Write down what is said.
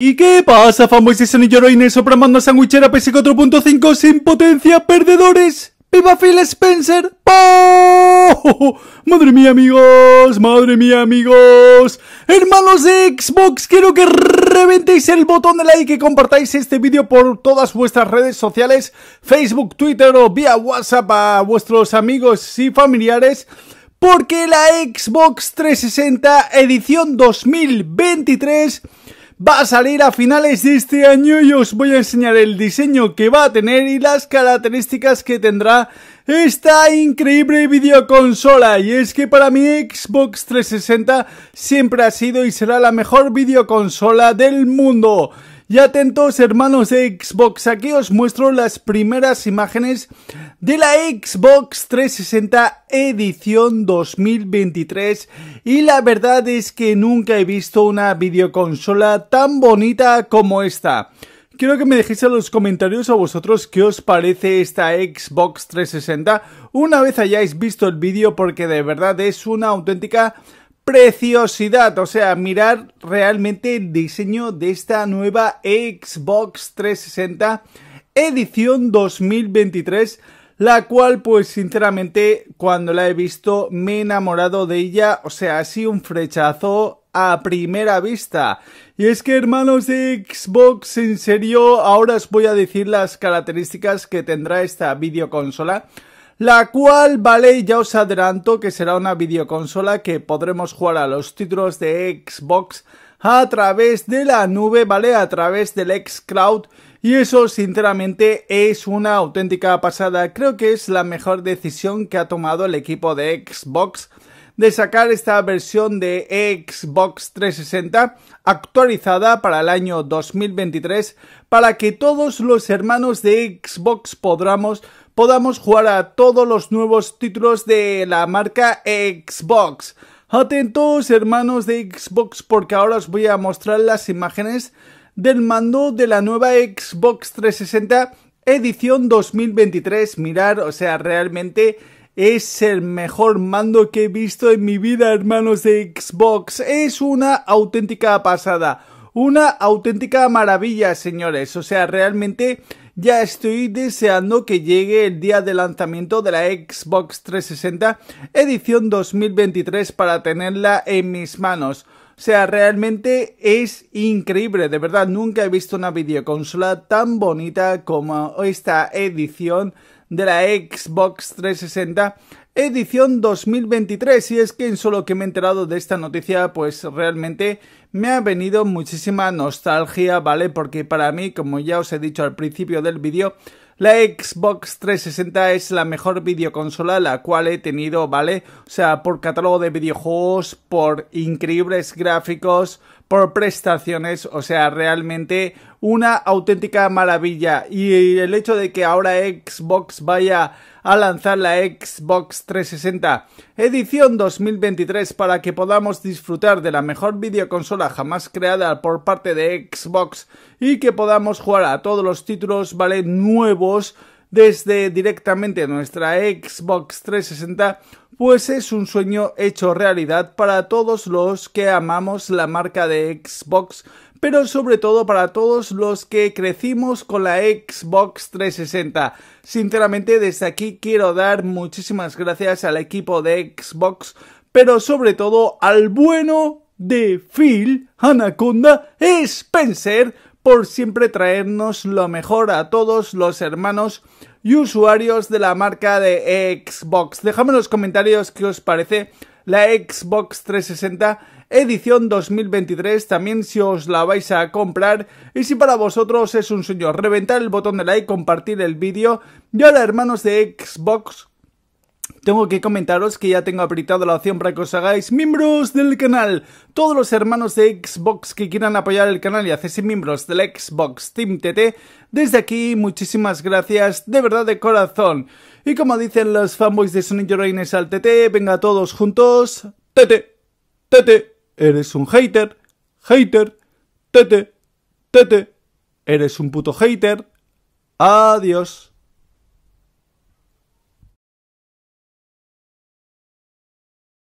¿Y qué pasa, famosísimos y sopra, sobramando sandwichera PS4.5 sin potencia, perdedores? ¡Viva Phil Spencer! ¡Oh! ¡Madre mía, amigos! ¡Madre mía, amigos! Hermanos de Xbox, quiero que reventéis el botón de like y compartáis este vídeo por todas vuestras redes sociales, Facebook, Twitter o vía WhatsApp a vuestros amigos y familiares porque la Xbox 360 edición 2023 va a salir a finales de este año y os voy a enseñar el diseño que va a tener y las características que tendrá esta increíble videoconsola y es que para mí Xbox 360 siempre ha sido y será la mejor videoconsola del mundo. Y atentos hermanos de Xbox, aquí os muestro las primeras imágenes de la Xbox 360 edición 2023 y la verdad es que nunca he visto una videoconsola tan bonita como esta. Quiero que me dejéis en los comentarios a vosotros qué os parece esta Xbox 360 una vez hayáis visto el vídeo porque de verdad es una auténtica preciosidad, o sea, mirar realmente el diseño de esta nueva Xbox 360 edición 2023, la cual pues sinceramente cuando la he visto me he enamorado de ella, o sea, así un frechazo a primera vista. Y es que hermanos de Xbox, en serio, ahora os voy a decir las características que tendrá esta videoconsola la cual, vale, ya os adelanto que será una videoconsola que podremos jugar a los títulos de Xbox a través de la nube, ¿vale? A través del xCloud. Y eso, sinceramente, es una auténtica pasada. Creo que es la mejor decisión que ha tomado el equipo de Xbox de sacar esta versión de Xbox 360 actualizada para el año 2023 para que todos los hermanos de Xbox podamos, podamos jugar a todos los nuevos títulos de la marca Xbox. Atentos hermanos de Xbox porque ahora os voy a mostrar las imágenes del mando de la nueva Xbox 360 edición 2023. Mirar, o sea, realmente es el mejor mando que he visto en mi vida, hermanos de Xbox. Es una auténtica pasada. Una auténtica maravilla, señores. O sea, realmente ya estoy deseando que llegue el día de lanzamiento de la Xbox 360 edición 2023 para tenerla en mis manos. O sea, realmente es increíble, de verdad, nunca he visto una videoconsola tan bonita como esta edición de la Xbox 360 edición 2023 y es que en solo que me he enterado de esta noticia pues realmente me ha venido muchísima nostalgia, ¿vale? Porque para mí, como ya os he dicho al principio del vídeo, la Xbox 360 es la mejor videoconsola la cual he tenido, ¿vale? O sea, por catálogo de videojuegos, por increíbles gráficos, por prestaciones, o sea, realmente una auténtica maravilla. Y el hecho de que ahora Xbox vaya a lanzar la Xbox 360 edición 2023 para que podamos disfrutar de la mejor videoconsola jamás creada por parte de Xbox y que podamos jugar a todos los títulos, ¿vale? Nuevos desde directamente nuestra Xbox 360 pues es un sueño hecho realidad para todos los que amamos la marca de Xbox, pero sobre todo para todos los que crecimos con la Xbox 360. Sinceramente, desde aquí quiero dar muchísimas gracias al equipo de Xbox, pero sobre todo al bueno de Phil, Anaconda, Spencer, por siempre traernos lo mejor a todos los hermanos y usuarios de la marca de Xbox. Dejadme en los comentarios qué os parece la Xbox 360 edición 2023, también si os la vais a comprar y si para vosotros es un sueño reventar el botón de like, compartir el vídeo y hola hermanos de Xbox tengo que comentaros que ya tengo apretado la opción para que os hagáis miembros del canal. Todos los hermanos de Xbox que quieran apoyar el canal y hacerse miembros del Xbox Team TT, desde aquí muchísimas gracias, de verdad de corazón. Y como dicen los fanboys de Sonic Reigns al TT, venga todos juntos. TT, TT, eres un hater, hater, TT, TT, eres un puto hater. Adiós.